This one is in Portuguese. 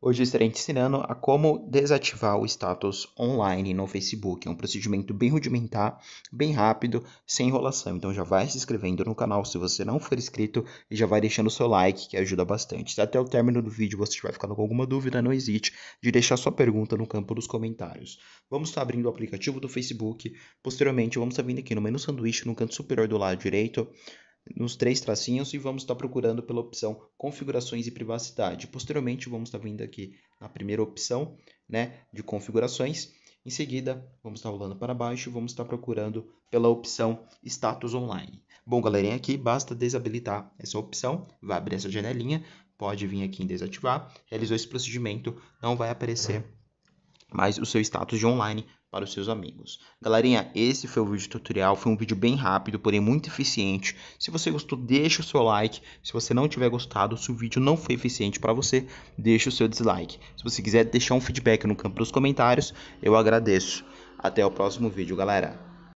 Hoje estarei ensinando a como desativar o status online no Facebook. É um procedimento bem rudimentar, bem rápido, sem enrolação. Então já vai se inscrevendo no canal se você não for inscrito e já vai deixando o seu like, que ajuda bastante. Até o término do vídeo você estiver ficando com alguma dúvida, não hesite de deixar sua pergunta no campo dos comentários. Vamos estar abrindo o aplicativo do Facebook. Posteriormente, vamos estar vindo aqui no menu sanduíche, no canto superior do lado direito nos três tracinhos e vamos estar procurando pela opção configurações e privacidade. Posteriormente, vamos estar vindo aqui na primeira opção né, de configurações. Em seguida, vamos estar rolando para baixo e vamos estar procurando pela opção status online. Bom, galerinha, aqui basta desabilitar essa opção, vai abrir essa janelinha, pode vir aqui em desativar. Realizou esse procedimento, não vai aparecer mas o seu status de online para os seus amigos. Galerinha, esse foi o vídeo tutorial, foi um vídeo bem rápido, porém muito eficiente. Se você gostou, deixa o seu like. Se você não tiver gostado, se o vídeo não foi eficiente para você, deixa o seu dislike. Se você quiser deixar um feedback no campo dos comentários, eu agradeço. Até o próximo vídeo, galera.